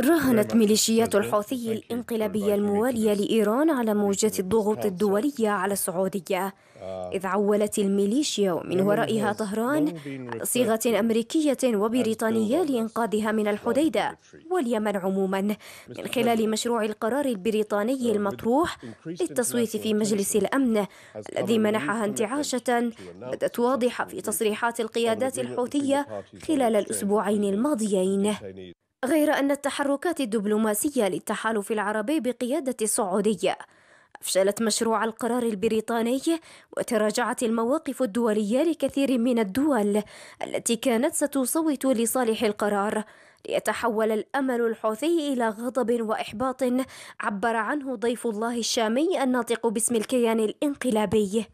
راهنت ميليشيات الحوثي الانقلابية الموالية لإيران على موجة الضغوط الدولية على السعودية آه. إذ عولت الميليشيا ومن ورائها طهران على صيغة أمريكية وبريطانية لإنقاذها من الحديدة واليمن عموما من خلال مشروع القرار البريطاني المطروح للتصويت في مجلس الأمن الذي منحها انتعاشة بدت واضحة في تصريحات القيادات الحوثية خلال الأسبوعين الماضيين غير أن التحركات الدبلوماسية للتحالف العربي بقيادة السعودية أفشلت مشروع القرار البريطاني وتراجعت المواقف الدولية لكثير من الدول التي كانت ستصوت لصالح القرار ليتحول الأمل الحوثي إلى غضب وإحباط عبر عنه ضيف الله الشامي الناطق باسم الكيان الانقلابي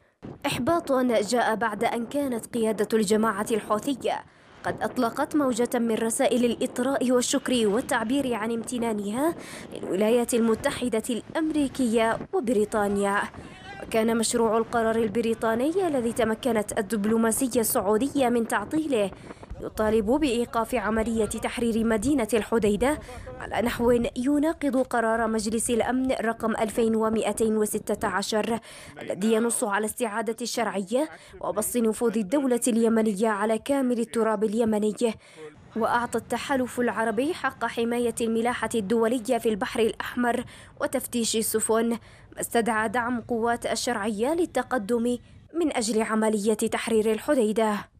إحباط جاء بعد أن كانت قيادة الجماعة الحوثية قد أطلقت موجة من رسائل الإطراء والشكر والتعبير عن امتنانها للولايات المتحدة الأمريكية وبريطانيا وكان مشروع القرار البريطاني الذي تمكنت الدبلوماسية السعودية من تعطيله يطالب بإيقاف عملية تحرير مدينة الحديدة على نحو يناقض قرار مجلس الأمن رقم 2216 الذي ينص على استعادة الشرعية وبسط نفوذ الدولة اليمنية على كامل التراب اليمني وأعطى التحالف العربي حق حماية الملاحة الدولية في البحر الأحمر وتفتيش السفن ما استدعى دعم قوات الشرعية للتقدم من أجل عملية تحرير الحديدة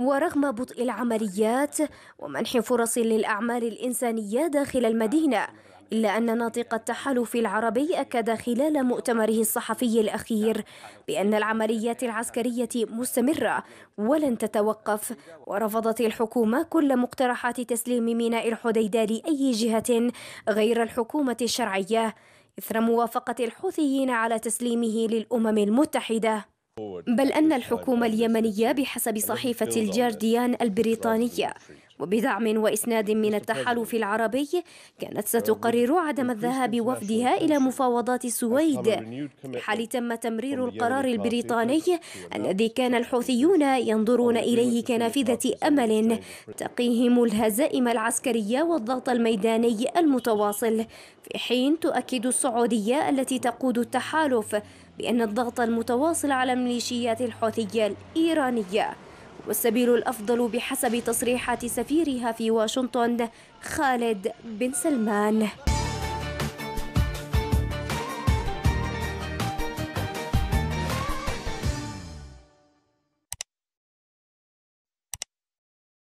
ورغم بطء العمليات ومنح فرص للأعمال الإنسانية داخل المدينة إلا أن ناطق التحالف العربي أكد خلال مؤتمره الصحفي الأخير بأن العمليات العسكرية مستمرة ولن تتوقف ورفضت الحكومة كل مقترحات تسليم ميناء الحديدة لأي جهة غير الحكومة الشرعية إثر موافقة الحوثيين على تسليمه للأمم المتحدة بل أن الحكومة اليمنية بحسب صحيفة الجارديان البريطانية وبدعم وإسناد من التحالف العربي كانت آه، ستقرر عدم الذهاب وفدها إلى مفاوضات السويد في حال تم تمرير القرار البريطاني الذي كان الحوثيون ينظرون إليه كنافذة أمل تقيهم الهزائم العسكرية والضغط الميداني المتواصل في حين تؤكد السعودية التي تقود التحالف بأن الضغط المتواصل على ميليشيات الحوثية الإيرانية والسبيل الأفضل بحسب تصريحات سفيرها في واشنطن خالد بن سلمان